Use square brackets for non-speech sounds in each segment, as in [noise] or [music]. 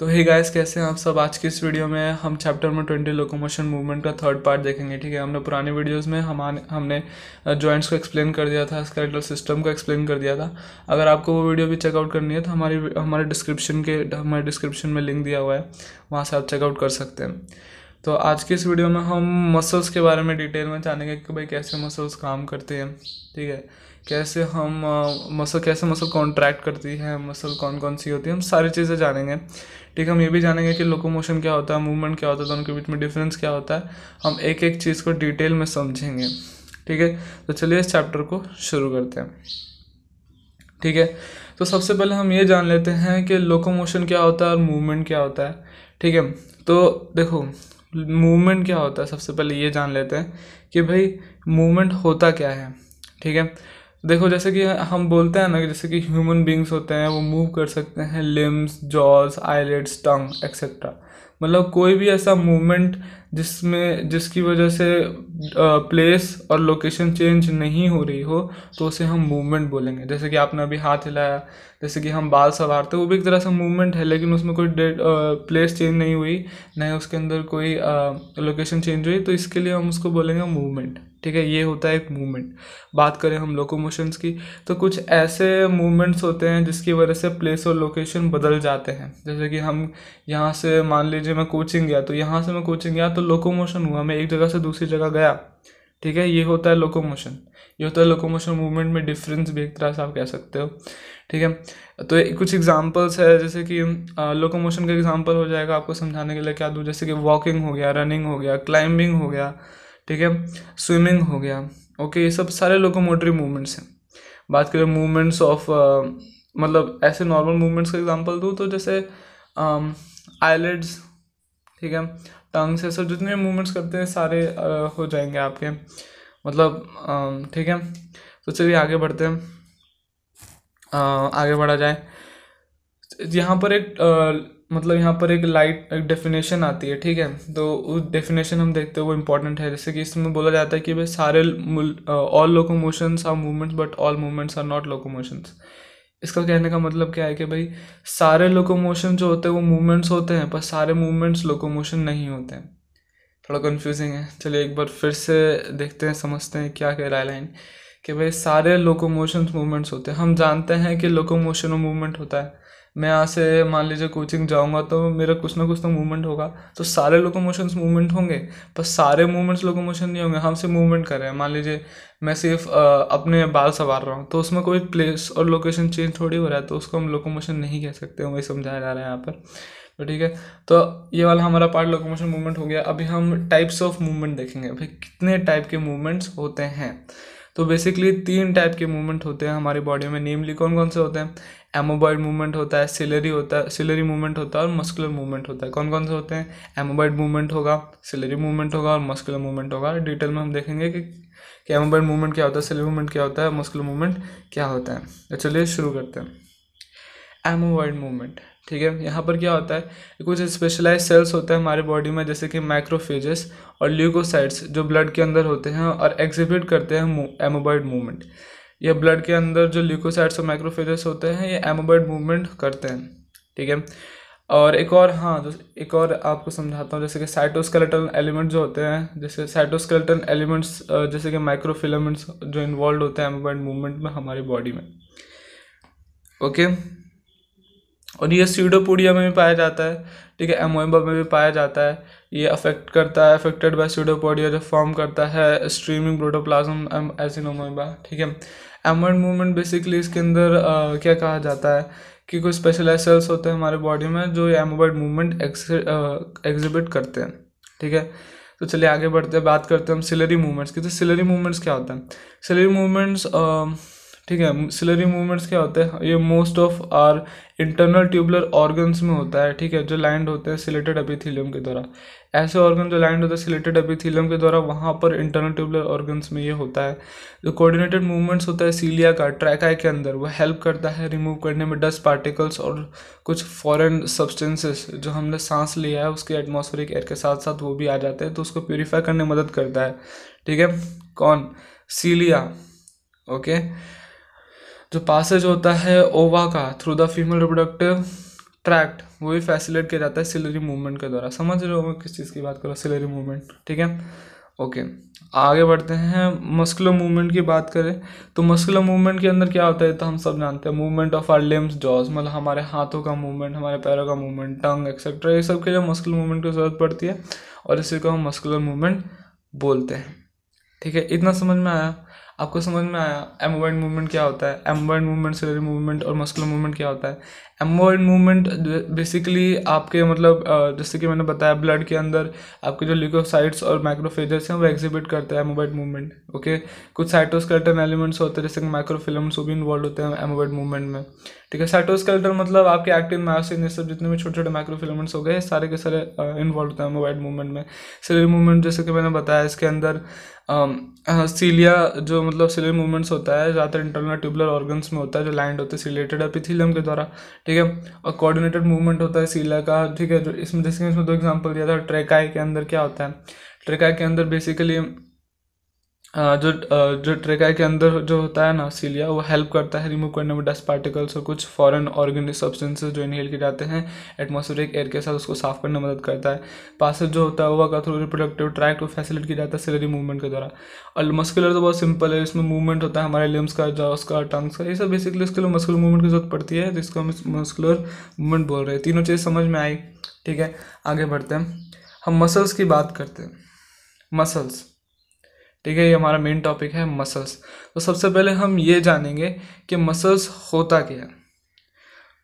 तो hey guys कैसे हैं आप सब आज की इस वीडियो में हम चैप्टर में ट्वेंटी लोकोमोशन मूवमेंट का थर्ड पार्ट देखेंगे ठीक है हमने पुराने वीडियोस में हम हमने जॉइंट्स को एक्सप्लेन कर दिया था स्केलेटल सिस्टम को एक्सप्लेन कर दिया था अगर आपको वो वीडियो भी चेकआउट करनी है तो हमारी हमारे डिस्क्रिप्शन के हमारे डिस्क्रिप्शन में लिंक दिया हुआ है वहाँ से आप चेकआउट कर सकते हैं तो आज की इस वीडियो में हम मसल्स के बारे में डिटेल में जानेंगे कि भाई कैसे मसल्स काम करते हैं ठीक है कैसे हम मसल कैसे मसल कॉन्ट्रैक्ट करती है मसल कौन कौन सी होती है हम सारी चीज़ें जानेंगे ठीक है हम ये भी जानेंगे कि लोकोमोशन क्या होता है मूवमेंट क्या होता है दोनों के बीच में डिफरेंस क्या होता है हम एक एक चीज़ को डिटेल में समझेंगे ठीक है तो चलिए इस चैप्टर को शुरू करते हैं ठीक है तो सबसे पहले हम ये जान लेते हैं कि लोकोमोशन क्या होता है और मूवमेंट क्या होता है ठीक है तो देखो मूवमेंट क्या होता है सबसे पहले ये जान लेते हैं कि भाई मूवमेंट होता क्या है ठीक है देखो जैसे कि हम बोलते हैं ना कि जैसे कि ह्यूमन बींग्स होते हैं वो मूव कर सकते हैं limbs jaws eyelids tongue etcetera मतलब कोई भी ऐसा मूवमेंट जिसमें जिसकी वजह से प्लेस और लोकेशन चेंज नहीं हो रही हो तो उसे हम मूवमेंट बोलेंगे जैसे कि आपने अभी हाथ हिलाया जैसे कि हम बाल संवारते तो वो भी एक तरह से मूवमेंट है लेकिन उसमें कोई डेट प्लेस चेंज नहीं हुई ना उसके अंदर कोई लोकेशन चेंज हुई तो इसके लिए हम उसको बोलेंगे मूवमेंट ठीक है ये होता है एक मूवमेंट बात करें हम लोकोमोशंस की तो कुछ ऐसे मूवमेंट्स होते हैं जिसकी वजह से प्लेस और लोकेशन बदल जाते हैं जैसे कि हम यहाँ से मान लीजिए मैं कोचिंग गया तो यहाँ से मैं कोचिंग गया तो लोकोमोशन हुआ मैं एक जगह से दूसरी जगह गया ठीक है ये होता है लोकोमोशन ये होता है लोकोमोशन मूवमेंट में डिफरेंस भी एक तरह से आप कह सकते हो ठीक है तो कुछ एग्जांपल्स है जैसे कि लोकोमोशन का एग्जांपल हो जाएगा आपको समझाने के लिए क्या दूँ जैसे कि वॉकिंग हो गया रनिंग हो गया क्लाइंबिंग हो गया ठीक है स्विमिंग हो गया ओके ये सब सारे लोकोमोटरी मूवमेंट्स हैं बात करें मूवमेंट्स ऑफ मतलब ऐसे नॉर्मल मूवमेंट्स का एग्जाम्पल दूँ तो जैसे आईलेट्स ठीक है टंग से सर जितने मूवमेंट्स करते हैं सारे हो जाएंगे आपके मतलब ठीक है तो चलिए आगे बढ़ते हैं आगे बढ़ा जाए यहाँ पर एक मतलब यहाँ पर एक लाइट एक डेफिनेशन आती है ठीक है तो उस डेफिनेशन हम देखते हैं वो इम्पोर्टेंट है जैसे कि इसमें बोला जाता है कि भाई सारे all locomotions are movements but all movements are not locomotions इसका कहने का मतलब क्या है कि भाई सारे लोकोमोशन जो होते हैं वो मूवमेंट्स होते हैं पर सारे मूवमेंट्स लोकोमोशन नहीं होते हैं थोड़ा कन्फ्यूजिंग है चलिए एक बार फिर से देखते हैं समझते हैं क्या कह रहा है लाइन कि भाई सारे लोकोमोशन मूवमेंट्स होते हैं हम जानते हैं कि लोकोमोशन और मूवमेंट होता है मैं यहाँ से मान लीजिए कोचिंग जाऊँगा तो मेरा कुछ ना कुछ तो मूवमेंट होगा तो सारे लोकोमोशंस मूवमेंट होंगे पर सारे मूवमेंट्स लोकोमोशन नहीं होंगे हमसे मूवमेंट कर रहे हैं मान लीजिए मैं सिर्फ अपने बाल संवार रहा हूँ तो उसमें कोई प्लेस और लोकेशन चेंज थोड़ी हो रहा है तो उसको हम लोकोमोशन नहीं कह सकते वही समझाया जा रहा है यहाँ पर तो ठीक है तो ये वाला हमारा पार्ट लोकोमोशन मूवमेंट हो गया अभी हम टाइप्स ऑफ मूवमेंट देखेंगे भाई कितने टाइप के मूवमेंट्स होते हैं तो बेसिकली तीन टाइप के मूवमेंट होते हैं हमारी बॉडी में नेमली कौन कौन से होते हैं एमोबाइड मूवमेंट होता है सिलरी होता है सिलरी मूवमेंट होता है और मस्कुलर मूवमेंट होता है कौन कौन से होते हैं एमोबाइड मूवमेंट होगा सिलरी मूवमेंट होगा और मस्कुलर मूवमेंट होगा डिटेल में हम देखेंगे कि, कि एमोबाइड मूवमेंट क्या होता है सिलरी मूवमेंट क्या होता है मस्कुलर मूवमेंट क्या होता है तो चलिए शुरू करते हैं एमोवाइड मूवमेंट ठीक है यहाँ पर क्या होता है कुछ स्पेशलाइज सेल्स होते हैं हमारे बॉडी में जैसे कि माइक्रोफेजेस और ल्यूकोसाइड्स जो ब्लड के अंदर होते हैं और एग्जिबिट करते हैं एमोबाइड मूवमेंट या ब्लड के अंदर जो ल्यूकोसाइड्स और माइक्रोफेजेस होते हैं ये एमोबाइड मूवमेंट करते हैं ठीक है और एक और हाँ जो एक और आपको समझाता हूँ जैसे कि साइटोस्केलेटल एलिमेंट जो होते हैं जैसे साइटोस्केलेटल एलिमेंट्स जैसे कि माइक्रोफिलामेंट्स जो इन्वॉल्व होते हैं एमोबाइड मूवमेंट में हमारी बॉडी में ओके okay? और ये सीडोपोडिया में भी पाया जाता है ठीक है एमोइबा में भी पाया जाता है ये अफेक्ट करता है अफेक्टेड बाय सीडोपोडिया जो फॉर्म करता है स्ट्रीमिंग प्रोटोप्लाज्म एम एसिनोमोइबा ठीक है एमोइड मूवमेंट बेसिकली इसके अंदर क्या कहा जाता है कि कुछ स्पेशलाइज सेल्स होते हैं हमारे बॉडी में जो ये मूवमेंट एग्जिबिट करते हैं ठीक है तो चलिए आगे बढ़ते हैं बात करते हैं हम सिलरी मूवमेंट्स की तो सिलरी मूवमेंट्स क्या होता है सिलरी मूवमेंट्स ठीक है सिलरी मूवमेंट्स क्या होते हैं ये most of our internal tubular organs में होता है ठीक है जो लैंड होते हैं सिलेटेड एपिथीलियम के द्वारा ऐसे ऑर्गन जो लैंड होते हैं सिलेटेड एपिथीलियम के द्वारा वहाँ पर इंटरनल ट्यूबुलर ऑर्गन्स में ये होता है जो कोऑर्डिनेटेड मूवमेंट्स होता है सीलिया का ट्रैकाई के अंदर वो हेल्प करता है रिमूव करने में डस्ट पार्टिकल्स और कुछ फॉरेन सब्सटेंसेस जो हमने सांस लिया है उसके एटमोस्फेरिक एयर के साथ साथ वो भी आ जाते हैं तो उसको प्योरीफाई करने में मदद करता है ठीक है कौन सीलिया ओके okay? जो पासेज होता है ओवा का through the female reproductive tract वो भी फैसिलेट किया जाता है सिलरी मूवमेंट के द्वारा समझ रहे हो मैं किस चीज़ की बात करो सिलरी मूवमेंट ठीक है ओके आगे बढ़ते हैं मस्कुलर मूवमेंट की बात करें तो मस्कुलर मूवमेंट के अंदर क्या होता है तो हम सब जानते हैं movement of our limbs jaws मतलब हमारे हाथों का मूवमेंट हमारे पैरों का मूवमेंट टंग एक्सेट्रा ये सब के लिए मस्कुलर मूवमेंट की ज़रूरत पड़ती है और इसी को हम मस्कुलर मूवमेंट बोलते हैं ठीक है इतना समझ में आया आपको समझ में आया एमोबॉइड मूवमेंट क्या होता है एमोबॉइड मूवमेंट सिलरी मूवमेंट और मस्कुलर मूवमेंट क्या होता है एम्बॉयड मूवमेंट बेसिकली आपके मतलब जैसे कि मैंने बताया ब्लड के अंदर आपके जो लिकोसाइट्स और माइक्रोफेजर्स हैं वो एग्जिबिट करते हैं एमोबाइड मूवमेंट ओके कुछ साइटोस्केल्टन एलिमेंट्स होते हैं जैसे कि माइक्रोफिल्म्स वो भी इन्वॉल्व होते हैं एमोबाइड मूवमेंट में ठीक है साइटोस्केल्टन मतलब आपके एक्टिन मायोसिन ये सब जितने भी छोटे छोटे माइक्रोफिल्मेंट्स हो गए सारे के सारे इन्वॉल्व होते हैं एमोबाइड मूवमेंट में सिलर मूवमेंट जैसे कि मैंने बताया इसके अंदर सीलिया जो मतलब सिलर मूवमेंट्स होता है ज़्यादातर इंटरनल ट्यूबुलर ऑर्गन्स में होता है जो लैंड होते हैं सिलेटेड एपिथिलियम के द्वारा ठीक है और कोऑर्डिनेटेड मूवमेंट होता है सीला का ठीक है जो इसमें जैसे इसमें दो एग्जांपल दिया था ट्रेकाई के अंदर क्या होता है ट्रेकाई के अंदर बेसिकली जो जो ट्रेकाई के अंदर जो होता है ना सीलिया वो हेल्प करता है रिमूव करने में डस्ट पार्टिकल्स और कुछ फॉरेन ऑर्गेनिक सब्सटेंसेस जो इनहेल किए जाते हैं एटमॉस्फेरिक एयर के साथ उसको साफ करने में मदद करता है पासेज जो होता है वो का थ्रू रिप्रोडक्टिव ट्रैक्ट को फैसिलिट किया जाता है सिलरी मूवमेंट के द्वारा और मस्कुलर तो बहुत सिंपल है इसमें मूवमेंट होता है हमारे लिम्स का जो उसका टंग्स का ये सब बेसिकली इसके लिए मस्कुलर मूवमेंट की जरूरत पड़ती है जिसको हम मस्कुलर मूवमेंट बोल रहे हैं तीनों चीज़ समझ में आई ठीक है आगे बढ़ते हैं हम मसल्स की बात करते हैं मसल्स ठीक है ये हमारा मेन टॉपिक है मसल्स तो सबसे पहले हम ये जानेंगे कि मसल्स होता क्या है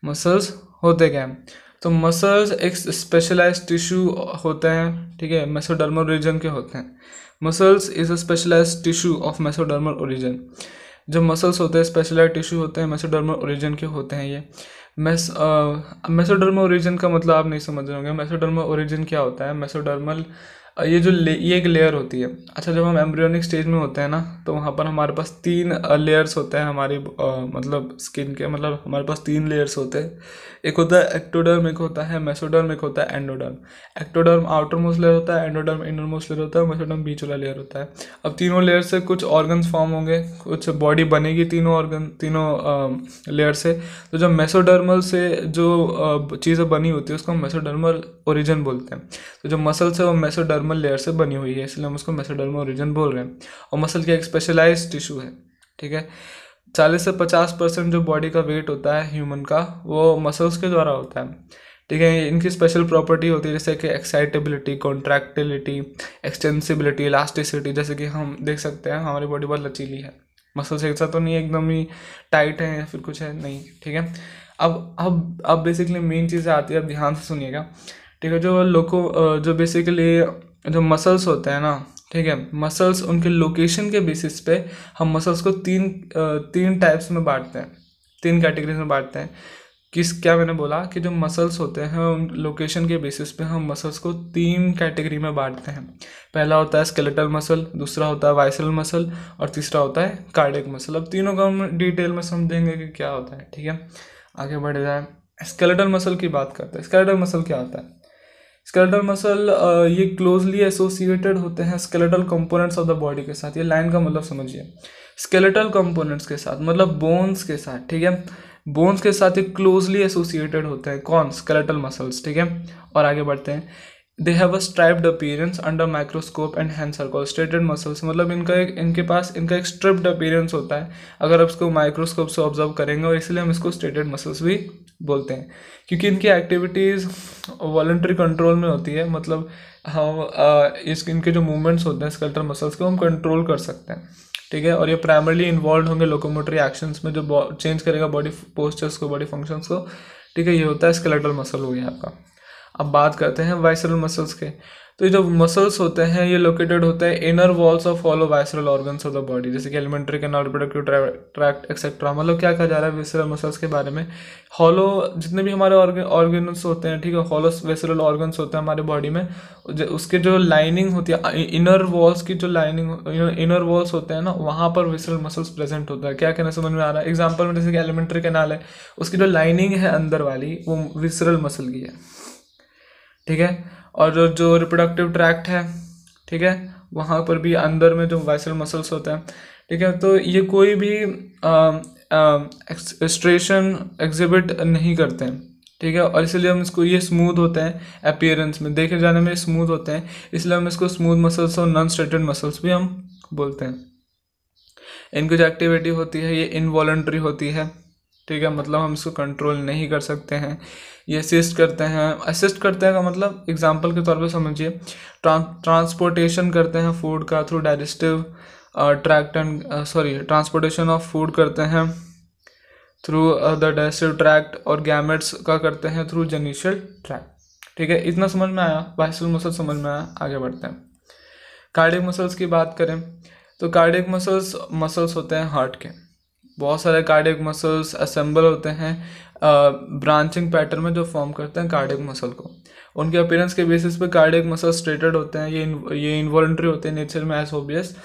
मसल्स होते क्या हैं तो मसल्स एक स्पेशलाइज टिश्यू होते हैं ठीक है मेसोडर्मल रीजन के होते हैं muscles is a specialize tissue of mesodermal origin जो मसल्स होते हैं स्पेशलाइज टिश्यू होते हैं मेसोडर्मल ओरिजन के होते हैं ये मेस मेसोडर्मल ओरिजन का मतलब आप नहीं समझ रहे होंगे मेसोडर्मल ओरिजन क्या होता है मेसोडर्मल ये जो ले ये एक लेयर होती है अच्छा जब हम एम्ब्रियोनिक स्टेज में होते हैं ना तो वहाँ पर हमारे पास तीन लेयर्स होते हैं हमारी मतलब स्किन के मतलब हमारे पास तीन लेयर्स होते हैं एक होता है एक्टोडर्म एक होता है मेसोडर्म एक होता है endoderm ectoderm outermost layer होता है एंडोडर्म इनर मोस्ट लेयर होता है मेसोडर्म बीच वाला लेयर होता है अब तीनों लेयर से कुछ ऑर्गन्स फॉर्म होंगे कुछ बॉडी बनेगी तीनों ऑर्गन तीनों लेयर से तो जब मेसोडर्मल से जो चीज़ें बनी होती है उसको हम मेसोडर्मल ओरिजिन बोलते हैं तो जो मसल्स है वो मेसोडर्म मेसोडर्मल लेयर से बनी हुई है इसलिए हम उसको मेसोडर्मल रीजन बोल रहे हैं और मसल क्या एक स्पेशलाइज टिश्यू है ठीक है चालीस से पचास परसेंट जो बॉडी का वेट होता है ह्यूमन का वो मसल्स के द्वारा होता है ठीक है इनकी स्पेशल प्रॉपर्टी होती है जैसे कि एक्साइटेबिलिटी कॉन्ट्रैक्टिलिटी एक्सटेंसिबिलिटी इलास्टिसिटी जैसे कि हम देख सकते हैं हमारी बॉडी बहुत लचीली है मसल्स एक साथ तो नहीं एकदम ही टाइट है या फिर कुछ है नहीं ठीक है अब अब अब बेसिकली मेन चीज़ें आती है अब ध्यान से सुनिएगा ठीक है जो लोगों जो बेसिकली जो मसल्स होते हैं ना ठीक है मसल्स उनके लोकेशन के बेसिस पे हम मसल्स को तीन तीन टाइप्स में बांटते हैं तीन कैटेगरीज में बांटते हैं किस क्या मैंने बोला कि जो मसल्स होते हैं उन लोकेशन के बेसिस पे हम मसल्स को तीन कैटेगरी में बांटते हैं पहला होता है स्केलेटल मसल दूसरा होता है वाइसल मसल और तीसरा होता है कार्डिक मसल अब तीनों का हम डिटेल में समझेंगे कि क्या होता है ठीक है आगे बढ़ जाए स्केलेटल मसल की बात करते हैं स्केलेटल मसल क्या होता है स्केलेटल मसल uh, ये क्लोजली एसोसिएटेड होते हैं skeletal components of the body के साथ ये लाइन का मतलब समझिए स्केलेटल कंपोनेंट्स के साथ मतलब बोन्स के साथ ठीक है बोन्स के साथ ये क्लोजली एसोसिएटेड होते हैं कौन स्केलेटल मसल्स ठीक है और आगे बढ़ते हैं they have a striped appearance under microscope and hand are called stated muscles मतलब इनका एक इनके पास इनका एक स्ट्रिप्ड अपीयरेंस होता है अगर आप इसको माइक्रोस्कोप से ऑब्जर्व करेंगे और इसलिए हम इसको स्टेटेड मसल्स भी बोलते हैं क्योंकि इनकी एक्टिविटीज़ वॉलेंट्री कंट्रोल में होती है मतलब हम इस इनके जो मूवमेंट्स होते हैं स्कल्टर मसल्स को हम कंट्रोल कर सकते हैं ठीक है और ये प्राइमरली इन्वॉल्व होंगे लोकोमोटरी एक्शंस में जो चेंज करेगा बॉडी पोस्चर्स को बॉडी फंक्शंस को ठीक है ये होता है स्केलेटल मसल हो गया आपका अब बात करते हैं वाइसरल मसल्स के तो ये जो मसल्स होते हैं ये लोकेटेड होते हैं inner walls of all visceral organs of the body जैसे कि alimentary canal reproductive tract etcetera मतलब क्या कहा जा रहा है वेसरल मसल्स के बारे में हॉलो जितने भी हमारे ऑर्गन्स होते हैं ठीक है हॉलो वेसरल ऑर्गन्स होते हैं हमारे बॉडी में उसके जो लाइनिंग होती है इनर वॉल्स की जो लाइनिंग इनर वॉल्स होते हैं ना वहाँ पर वेसरल मसल्स प्रेजेंट होता है क्या कहना समझ में आ रहा है एग्जाम्पल में जैसे कि एलिमेंट्री केनाल है उसकी जो लाइनिंग है अंदर वाली वो विसरल मसल की है ठीक है और जो रिप्रोडक्टिव ट्रैक्ट है ठीक है वहाँ पर भी अंदर में जो वाइसल मसल्स होते हैं ठीक है तो ये कोई भी स्ट्रेशन एग्जिबिट नहीं करते हैं ठीक है और इसलिए हम इसको ये स्मूथ होते हैं अपियरेंस में देखे जाने में स्मूथ होते हैं इसलिए हम इसको स्मूथ मसल्स और नॉन स्ट्रेटेड मसल्स भी हम बोलते हैं इनकी जो एक्टिविटी होती है ये इनवॉल्ट्री होती है ठीक है मतलब हम इसको कंट्रोल नहीं कर सकते हैं ये असिस्ट करते हैं असिस्ट करते हैं का मतलब एग्जांपल के तौर पे समझिए ट्रांसपोर्टेशन करते हैं फूड का through digestive tract and sorry transportation of food करते हैं थ्रू द डाइजेस्टिव ट्रैक्ट और गैमेट्स का करते हैं थ्रू जेनिशियल ट्रैक्ट ठीक है इतना समझ में आया बाइसल मसल समझ में आया आगे बढ़ते हैं कार्डिक मसल्स की बात करें तो कार्डिक मसल्स मसल्स होते हैं हार्ट के बहुत सारे कार्डियक मसल्स असेंबल होते हैं ब्रांचिंग पैटर्न में जो फॉर्म करते हैं कार्डियक मसल को उनके अपीयरेंस के बेसिस पे कार्डियक मसल स्ट्रेटेड होते हैं ये ये इन्वॉल्ट्री होते हैं नेचर में एज ओबियस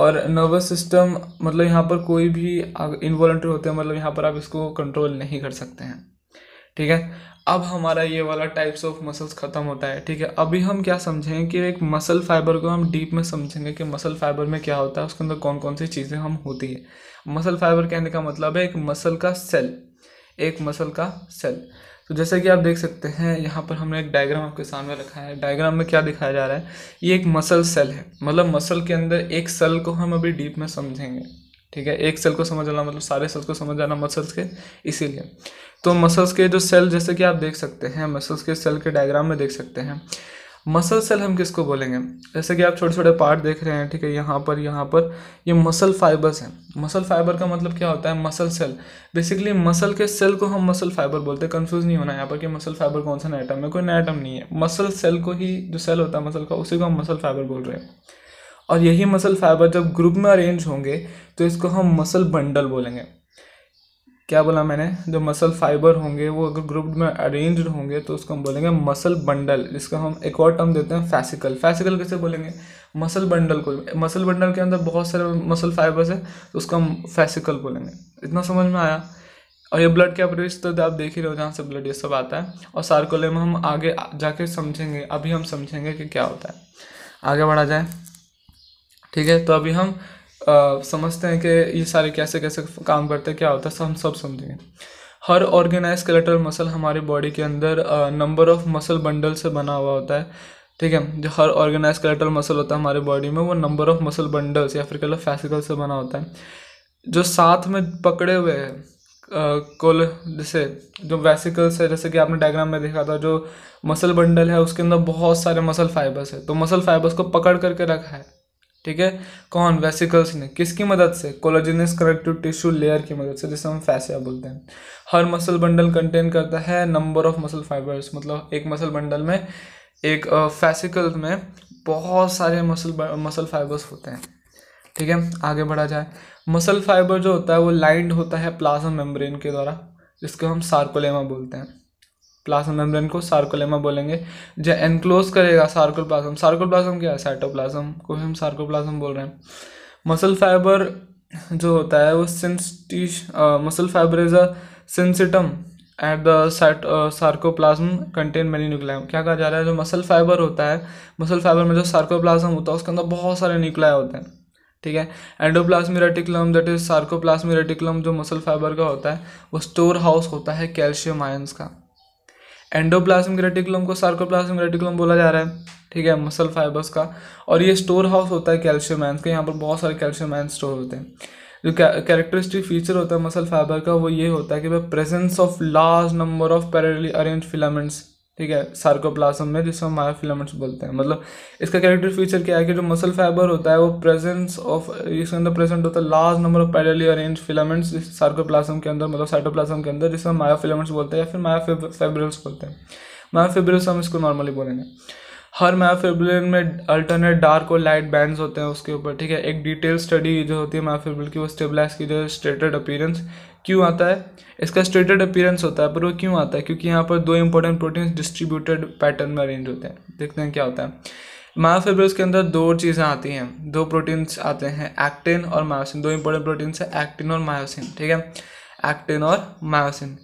और नर्वस सिस्टम मतलब यहाँ पर कोई भी इन्वॉल्ट्री होते हैं मतलब यहाँ पर आप इसको कंट्रोल नहीं कर सकते हैं ठीक है अब हमारा ये वाला टाइप्स ऑफ मसल्स ख़त्म होता है ठीक है अभी हम क्या समझेंगे कि एक मसल फाइबर को हम डीप में समझेंगे कि मसल फाइबर में क्या होता है उसके अंदर कौन कौन सी चीज़ें हम होती है मसल फाइबर कहने का मतलब है एक मसल का सेल एक मसल का सेल तो जैसे कि आप देख सकते हैं यहाँ पर हमने एक डायग्राम आपके सामने रखा है डायग्राम में क्या दिखाया जा रहा है ये एक मसल सेल है मतलब मसल के अंदर एक सेल को हम अभी डीप में समझेंगे ठीक है एक सेल को समझ जाना मतलब सारे सेल को समझ जाना मसल्स के इसीलिए तो मसल्स के जो सेल जैसे कि आप देख सकते हैं मसल्स के सेल के डायग्राम में देख सकते हैं मसल सेल हम किसको बोलेंगे जैसे कि आप छोटे छोटे पार्ट देख रहे हैं ठीक है यहाँ पर यहाँ पर ये मसल फाइबर्स हैं मसल फाइबर का मतलब क्या होता है मसल सेल बेसिकली मसल के सेल को हम मसल फाइबर बोलते हैं कन्फ्यूज़ नहीं होना यहाँ पर कि मसल फाइबर कौन सा नया आइटम है कोई नया आइटम नहीं है मसल सेल को ही जो सेल होता है मसल का उसी को हम मसल फाइबर बोल रहे हैं और यही मसल फाइबर जब ग्रुप में अरेंज होंगे तो इसको हम मसल बंडल बोलेंगे क्या बोला मैंने जो मसल फाइबर होंगे वो अगर ग्रुप में अरेंज होंगे तो उसको हम बोलेंगे मसल बंडल इसका हम एक और टर्म देते हैं फैसिकल फैसिकल कैसे बोलेंगे मसल बंडल को मसल बंडल के अंदर बहुत सारे मसल फाइबर्स है तो उसको हम फैसिकल बोलेंगे इतना समझ में आया और ये ब्लड के अप्रेज तो आप देख ही रहे हो जहाँ से ब्लड ये सब आता है और सार्कोले में हम आगे जाके समझेंगे अभी हम समझेंगे कि क्या होता है आगे बढ़ा जाए ठीक है तो अभी हम आ, समझते हैं कि ये सारे कैसे कैसे काम करते हैं क्या होता है हम सब समझेंगे हर ऑर्गेनाइज स्केलेटल मसल हमारे बॉडी के अंदर नंबर ऑफ मसल बंडल से बना हुआ होता है ठीक है जो हर ऑर्गेनाइज स्केलेटल मसल होता है हमारे बॉडी में वो नंबर ऑफ मसल बंडल्स या फिर कह लो फैसिकल से बना होता है जो साथ में पकड़े हुए हैं कोल जैसे जो वैसिकल्स है जैसे कि आपने डायग्राम में देखा था जो मसल बंडल है उसके अंदर बहुत सारे मसल फाइबर्स है तो मसल फाइबर्स को पकड़ करके रखा है ठीक है कौन वेसिकल्स ने किसकी मदद से कोलोजिनस कनेक्टिव टिश्यू लेयर की मदद से जिसे हम फैसिया बोलते हैं हर मसल बंडल कंटेन करता है नंबर ऑफ मसल फाइबर्स मतलब एक मसल बंडल में एक फैसिकल में बहुत सारे मसल मसल फाइबर्स होते हैं ठीक है आगे बढ़ा जाए मसल फाइबर जो होता है वो लाइंड होता है प्लाज्मा मेम्ब्रेन के द्वारा जिसको हम सार्कोलेमा बोलते हैं प्लाज्म मेम्ब्रेन को सार्कोलेमा बोलेंगे जो एनक्लोज करेगा सार्कोप्लाज्म सार्कोप्लाज्म क्या है साइटोप्लाज्म को हम सार्कोप्लाज्म बोल रहे हैं मसल फाइबर जो होता है वो syncytium muscle fibre is a syncytium at the site sarcoplasm contain many nuclei क्या कहा जा रहा है जो मसल फाइबर होता है मसल फाइबर में जो सार्कोप्लाज्म होता है उसके अंदर बहुत सारे न्यूक्लिया होते हैं ठीक है endoplasmic reticulum that is sarcoplasmic reticulum जो मसल फाइबर का होता है वो स्टोर हाउस होता है कैल्शियम आयंस का एंडोप्लाज्मिक रेटिकुलम को सार्कोप्लाज्मिक रेटिकुलम बोला जा रहा है ठीक है मसल फाइबर्स का और ये स्टोर हाउस होता है कैल्शियम आयंस का यहाँ पर बहुत सारे कैल्शियम आयंस स्टोर होते हैं जो कैरेक्टरिस्टिक फीचर होता है मसल फाइबर का वो ये होता है कि भाई presence of large number of parallelly arrange filaments ठीक है सार्कोप्लाज्म में जिसको हम मायोफिलामेंट्स बोलते हैं मतलब इसका कैरेक्टर फीचर क्या है कि जो मसल फाइबर होता है वो प्रेजेंस ऑफ इसके अंदर प्रेजेंट होता है large number of parallelly arrange filaments sarcoplasm के अंदर मतलब साइटोप्लाज्म के अंदर जिसको हम मायोफिलामेंट्स बोलते हैं या फिर मायोफेब्रिल्स बोलते हैं मायोफेब्रिल्स हम इसको नॉर्मली बोलेंगे हर मायोफेब्रिल में अल्टरनेट डार्क और लाइट बैंड्स होते हैं उसके ऊपर ठीक है एक डिटेल स्टडी जो होती है मायोफेब्रिल की वो स्टेबलाइज की जो स्टेटेड अपीयरेंस क्यों आता है इसका स्ट्रेटेड अपीयरेंस होता है पर वो क्यों आता है क्योंकि यहाँ पर दो इंपॉर्टेंट प्रोटीन्स डिस्ट्रीब्यूटेड पैटर्न में अरेंज होते हैं देखते हैं क्या होता है मायोफिब्रस के अंदर दो चीज़ें आती हैं दो प्रोटीन्स आते हैं एक्टिन और मायोसिन दो इंपॉर्टेंट प्रोटीन्स है एक्टिन और मायोसिन ठीक है एक्टिन और मायोसिन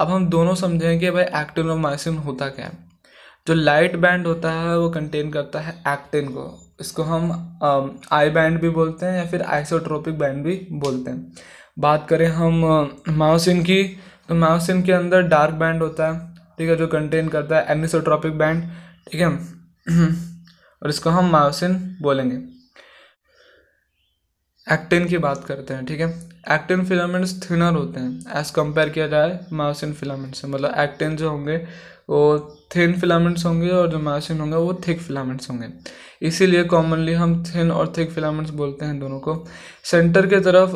अब हम दोनों समझेंगे कि भाई एक्टिन और मायोसिन होता क्या है जो लाइट बैंड होता है वो कंटेन करता है एक्टिन को इसको हम आई बैंड भी बोलते हैं या फिर आइसोट्रोपिक बैंड भी बोलते हैं बात करें हम माओसिन की तो माओसिन के अंदर डार्क बैंड होता है ठीक है जो कंटेन करता है एनिसोट्रॉपिक बैंड ठीक है [clears throat] और इसको हम माओसिन बोलेंगे एक्टिन की बात करते हैं ठीक है एक्टिन फिलामेंट्स थिनर होते हैं एज़ कंपेयर किया जाए माओसिन फिलामेंट से मतलब एक्टिन जो होंगे वो थिन फिलामेंट्स होंगे और जो माओसिन होंगे वो थिक फिलामेंट्स होंगे इसीलिए कॉमनली हम थिन और थिक फिलामेंट्स बोलते हैं दोनों को सेंटर के तरफ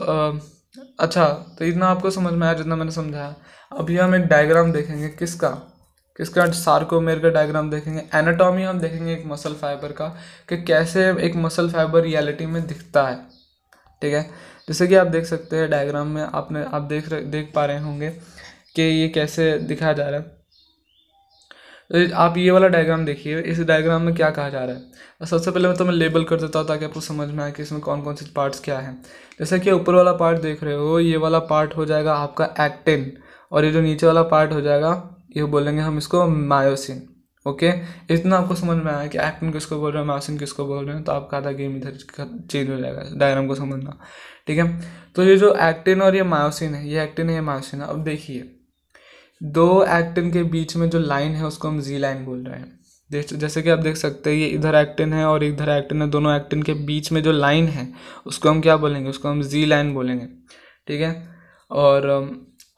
अच्छा तो इतना आपको समझ में आया जितना मैंने समझाया अभी हम एक डायग्राम देखेंगे किसका किसका सार्कोमेर का डायग्राम देखेंगे एनाटॉमी हम देखेंगे एक मसल फाइबर का कि कैसे एक मसल फाइबर रियलिटी में दिखता है ठीक है जैसे कि आप देख सकते हैं डायग्राम में आपने आप देख देख पा रहे होंगे कि ये कैसे दिखाया जा रहा है तो आप ये वाला डायग्राम देखिए इस डायग्राम में क्या कहा जा रहा है सबसे पहले मैं तो मैं लेबल कर देता हूँ ताकि आपको समझ में आए कि इसमें कौन कौन से पार्ट्स क्या हैं जैसे कि ऊपर वाला पार्ट देख रहे हो ये वाला पार्ट हो जाएगा आपका एक्टिन और ये जो नीचे वाला पार्ट हो जाएगा ये बोलेंगे हम इसको मायोसिन ओके इतना आपको समझ में आया कि एक्टिन किसको बोल रहे हैं मायोसिन किसको बोल रहे हैं तो आपका आधा गेम इधर चेंज हो जाएगा डायग्राम को समझना ठीक है तो ये जो एक्टिन और ये मायोसिन है ये एक्टिन है ये मायोसिन है अब देखिए दो एक्टिन के बीच में जो लाइन है उसको हम जी लाइन बोल रहे हैं जैसे कि आप देख सकते हैं ये इधर एक्टिन है और इधर एक्टिन है दोनों एक्टिन के बीच में जो लाइन है उसको हम क्या बोलेंगे उसको हम जी लाइन बोलेंगे ठीक है और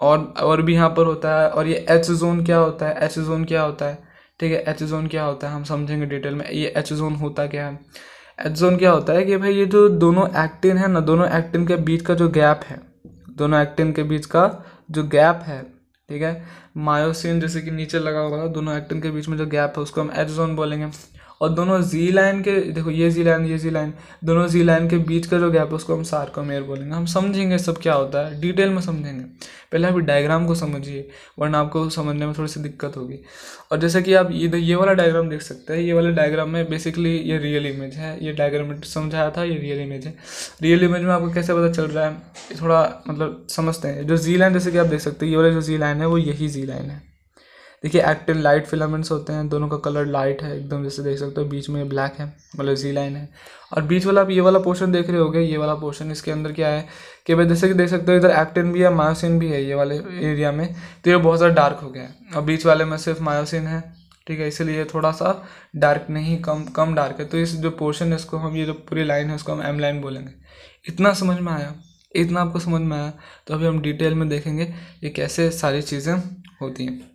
और और भी यहाँ पर होता है और ये एच जोन क्या होता है एच जोन क्या होता है ठीक है एच जोन क्या होता है हम समझेंगे डिटेल में ये एच जोन होता क्या है एच जोन क्या होता है कि भाई ये जो दोनों एक्टिन है ना दोनों एक्टिन के बीच का जो गैप है दोनों एक्टिन के बीच का जो गैप है ठीक है मायोसिन जैसे कि नीचे लगा हुआ है दोनों एक्टिन के बीच में जो गैप है उसको हम एजोन बोलेंगे और दोनों जी लाइन के देखो ये जी लाइन ये जी लाइन दोनों जी लाइन के बीच का जो गैप है उसको हम सार्कोमेयर बोलेंगे हम समझेंगे सब क्या होता है डिटेल में समझेंगे पहले आप डायग्राम को समझिए वरना आपको समझने में थोड़ी सी दिक्कत होगी और जैसे कि आप ये ये वाला डायग्राम देख सकते हैं ये वाला डायग्राम में बेसिकली ये रियल इमेज है ये डायग्राम समझाया था ये रियल इमेज है रियल इमेज में आपको कैसे पता चल रहा है थोड़ा मतलब समझते हैं जो जी लाइन जैसे कि आप देख सकते हैं ये वाला जो जी लाइन है वो यही जी लाइन है देखिए एक्टिव लाइट फिलामेंट्स होते हैं दोनों का कलर लाइट है एकदम जैसे देख सकते हो बीच में ब्लैक है मतलब जी लाइन है और बीच वाला आप ये वाला पोर्शन देख रहे गए ये वाला पोर्शन इसके अंदर क्या है कि भाई जैसे कि देख सकते हो इधर एक्टिन भी है मायोसिन भी है ये वाले एरिया में तो ये बहुत ज़्यादा डार्क हो गया है और बीच वाले में सिर्फ मायोसिन है ठीक है इसलिए थोड़ा सा डार्क नहीं कम कम डार्क है तो इस जो पोर्शन है इसको हम ये जो पूरी लाइन है उसको हम एम लाइन बोलेंगे इतना समझ में आया इतना आपको समझ में आया तो अभी हम डिटेल में देखेंगे ये कैसे सारी चीज़ें होती हैं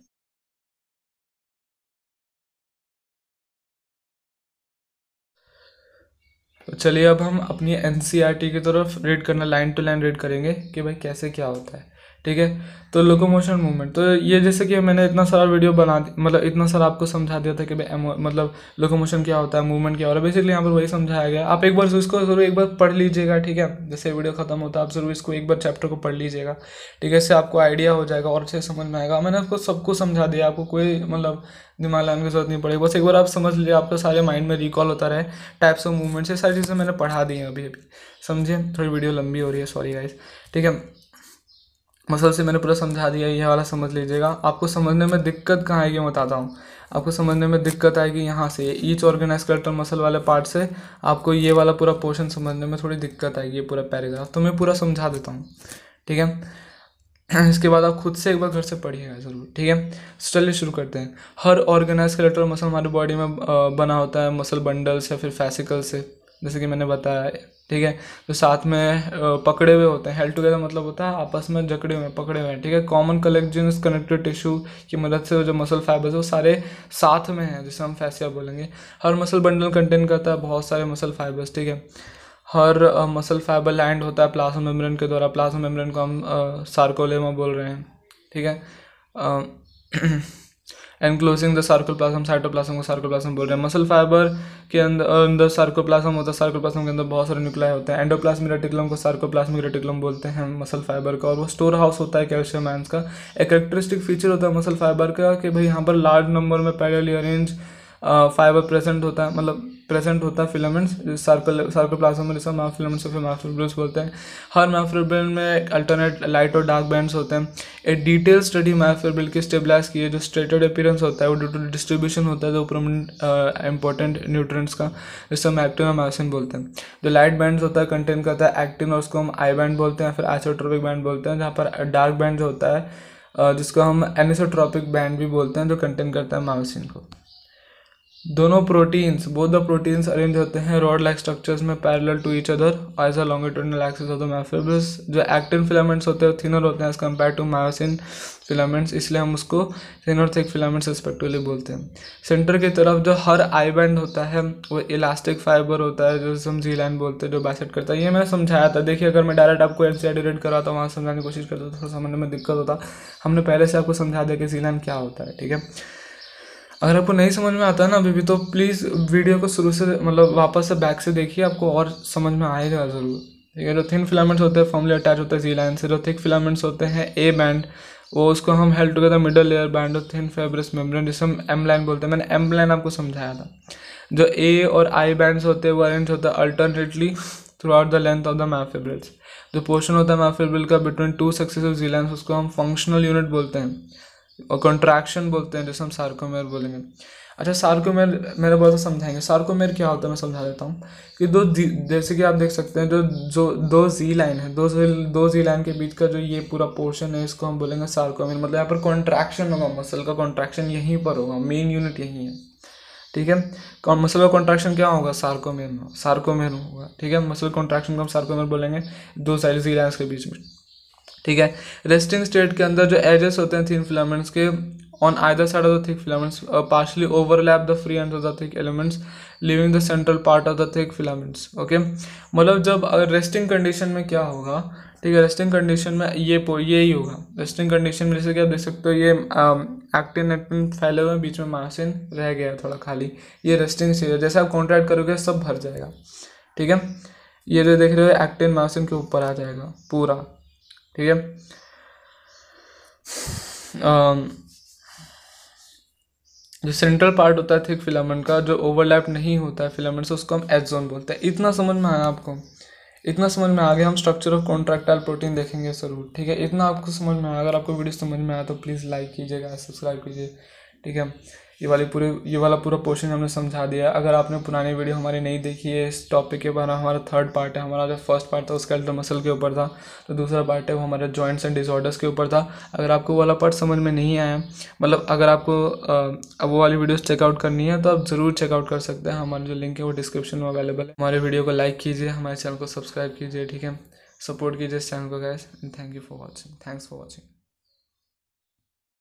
तो चलिए अब हम अपनी एन e की तरफ रीड करना लाइन टू लाइन रीड करेंगे कि भाई कैसे क्या होता है ठीक है तो लोकोमोशन मूवमेंट तो ये जैसे कि मैंने इतना सारा वीडियो बना मतलब इतना सारा आपको समझा दिया था कि भाई मतलब लोकोमोशन क्या होता है मूवमेंट क्या हो रहा है बेसिकली यहाँ पर वही समझाया गया आप एक बार इसको जरूर एक बार पढ़ लीजिएगा ठीक है जैसे वीडियो खत्म होता है आप जरूर इसको एक बार चैप्टर को पढ़ लीजिएगा ठीक है इससे आपको आइडिया हो जाएगा और अच्छे समझ में आएगा मैंने आपको सबको समझा दिया आपको कोई मतलब दिमाग लाने की जरूरत नहीं पड़ेगी बस एक बार आप समझ लीजिए आपका सारे माइंड में रिकॉल होता रहे टाइप्स ऑफ मूवमेंट्स ये सारी चीज़ें मैंने पढ़ा दी हैं अभी अभी समझिए थोड़ी वीडियो लंबी हो रही है सॉरी गाइज ठीक है मसल से मैंने पूरा समझा दिया यह वाला समझ लीजिएगा आपको समझने में दिक्कत कहाँ आएगी मैं बताता हूँ आपको समझने में दिक्कत आएगी यहाँ से ईच ऑर्गेनाइज कलेक्टर मसल वाले पार्ट से आपको ये वाला पूरा पोर्शन समझने में थोड़ी दिक्कत आएगी ये पूरा पैराग्राफ तो मैं पूरा समझा देता हूँ ठीक है [clears throat] इसके बाद आप खुद से एक बार घर से पढ़िएगा ज़रूर ठीक है चलिए शुरू करते हैं हर ऑर्गेनाइज कलेक्टर मसल हमारी बॉडी में बना होता है मसल बंडल्स या फिर फैसिकल से जैसे कि मैंने बताया ठीक है जो तो साथ में पकड़े हुए होते हैं हेल्ड टुगेदर मतलब होता है आपस में जकड़े हुए हैं पकड़े हुए हैं ठीक है कॉमन कलेक्जन कनेक्टेड टिश्यू की मदद से जो मसल फाइबर्स है वो सारे साथ में हैं जिसे हम फैसिया बोलेंगे हर मसल बंडल कंटेन करता है बहुत सारे मसल फाइबर्स ठीक है हर मसल फाइबर लैंड होता है प्लाज्मा मेम्ब्रेन के द्वारा प्लाज्मा मेम्ब्रेन को हम सार्कोलेमा बोल रहे हैं ठीक है [clears throat] एनक्लोजिंग द सार्कोप्लाज्म साइटोप्लाजम को प्लासम बोल रहे हैं मसल फाइबर के अंदर अंदर सार्कोप्लाज्म होता है सार्कोप्लाज्म के अंदर बहुत सारे न्यूक्लाई होते हैं एंडोप्लाज्मिक रेटिकुलम को सार्कोप्लाज्मिक रेटिकुलम बोलते हैं मसल फाइबर का और वो स्टोर हाउस होता है कैल्शियम आयंस का एक करेक्टरिस्टिक फीचर होता है मसल फाइबर का कि भाई यहाँ पर लार्ज नंबर में पैरेली अरेंज फाइबर प्रेजेंट होता है मतलब प्रेजेंट होता है फिलामेंट्स सार्कल प्लाजो में जैसा और फिर मैफिब्रिल्स बोलते हैं हर मैफिब्रिल में अल्टरनेट लाइट और डार्क बैंड्स होते हैं एक डिटेल स्टडी मैफिब्रिल की स्टेबलाइज की है जो स्ट्रेटेड अपीयरेंस होता है वो ड्यू टू डिस्ट्रीब्यूशन होता है जो प्रोमिनेंट इंपॉर्टेंट न्यूट्रेंट्स का जिससे हम एक्टिन और मैसिन बोलते हैं जो लाइट बैंड्स होता है कंटेन करता है एक्टिन और उसको हम आई बैंड बोलते हैं फिर आइसोट्रोपिक बैंड बोलते हैं जहाँ पर डार्क बैंड होता है uh, जिसको हम एनिसोट्रॉपिक बैंड भी बोलते हैं जो कंटेन करता है माउसिन को दोनों proteins both the proteins arrange होते हैं रॉड लाइक स्ट्रक्चर्स में parallel to each other as a longitudinal axes of the myofibrils जो एक्टिन फिलामेंट्स होते हैं थिनर होते हैं as compare to myosin filaments इसलिए हम उसको थिनर थिक फिलामेंट्स रिस्पेक्टिवली बोलते हैं सेंटर की तरफ जो हर आई बैंड होता है वो इलास्टिक फाइबर होता है जो हम जी लाइन बोलते हैं जो बैसेट करता है ये मैंने समझाया था देखिए अगर मैं डायरेक्ट आपको एन सी रीड करा था वहाँ समझाने की कोशिश करता तो थोड़ा समझने में दिक्कत होता हमने पहले से आपको समझा दिया कि जी लाइन क्या होता है ठीक है अगर आपको नहीं समझ में आता ना अभी भी तो प्लीज़ वीडियो को शुरू से मतलब वापस से बैक से देखिए आपको और समझ में आएगा ज़रूर ठीक है जो थिन फिलामेंट्स होते हैं फॉर्मली अटैच होते हैं जी लाइन से जो थिक फिलामेंट्स होते हैं ए बैंड वो उसको हम held together middle layer band और थिन फेब्रस मेम्ब्रेन जिसे हम एम लाइन बोलते हैं मैंने एम लाइन आपको समझाया था जो ए और आई बैंड्स होते हैं वो अरेंज होते हैं alternately throughout the length of the myofibrils जो पोर्शन होता है मैफेब्रिल का between two successive Z line उसको हम फंक्शनल यूनिट बोलते हैं और कॉन्ट्रैक्शन बोलते हैं जैसे हम सार्कोमेर बोलेंगे अच्छा सार्कोमेर मेरे बहुत समझाएंगे सार्कोमेर क्या होता है मैं समझा देता हूँ कि दो जैसे कि आप देख सकते हैं जो जो दो जी लाइन है दो दो जी लाइन के बीच का जो ये पूरा पोर्शन है इसको हम बोलेंगे सार्कोमेर मतलब यहाँ पर कॉन्ट्रैक्शन होगा मसल का कॉन्ट्रैक्शन यहीं पर होगा मेन यूनिट यहीं है ठीक है मसल का कॉन्ट्रैक्शन क्या होगा सार्कोमेर में सार्कोमेर होगा ठीक है मसल कॉन्ट्रैक्शन को हम सार्कोमेर बोलेंगे दो साइड जी लाइन के बीच में ठीक है रेस्टिंग स्टेट के अंदर जो एजेस होते हैं थिन फिलामेंट्स के on either side of the thick filaments partially overlap the free end of the thick elements leaving the central part of the thick filaments okay मतलब जब अगर रेस्टिंग कंडीशन में क्या होगा ठीक है रेस्टिंग कंडीशन में ये ये ही होगा रेस्टिंग कंडीशन में जैसे कि आप देख सकते हो ये एक्टिन um, एक्टिन फैले हुए बीच में मासिन रह गया है थोड़ा खाली ये रेस्टिंग से है जैसे आप कॉन्ट्रैक्ट करोगे सब भर जाएगा ठीक है ये जो देख रहे हो एक्टिन मासिन के ऊपर आ जाएगा पूरा ठीक है um, जो सेंट्रल पार्ट होता है थिक फिलामेंट का जो ओवरलैप नहीं होता है फिलामेंट से उसको हम एच जोन बोलते हैं इतना समझ में आया आपको इतना समझ में आ गया हम स्ट्रक्चर ऑफ कॉन्ट्रैक्टाइल प्रोटीन देखेंगे जरूर ठीक है इतना आपको समझ में आया अगर आपको वीडियो समझ में आया तो प्लीज़ लाइक कीजिएगा सब्सक्राइब कीजिए ठीक है ये वाली पूरी ये वाला पूरा पोर्शन हमने समझा दिया अगर आपने पुरानी वीडियो हमारी नहीं देखी है इस टॉपिक के बारे में हमारा थर्ड पार्ट है हमारा जो फर्स्ट पार्ट था उसका अल्टर मसल के ऊपर था तो दूसरा पार्ट है वो हमारे जॉइंट्स एंड डिसऑर्डर्स के ऊपर था अगर आपको वाला पार्ट समझ में नहीं आया मतलब अगर आपको आ, वो वाली वीडियोज़ चेकआउट करनी है तो आप ज़रूर चेकआउट कर सकते हैं हमारा जो लिंक है वो डिस्क्रिप्शन में अवेलेबल है हमारे वीडियो को लाइक कीजिए हमारे चैनल को सब्सक्राइब कीजिए ठीक है सपोर्ट कीजिए इस चैनल को गैस and thank you for watching thanks for watching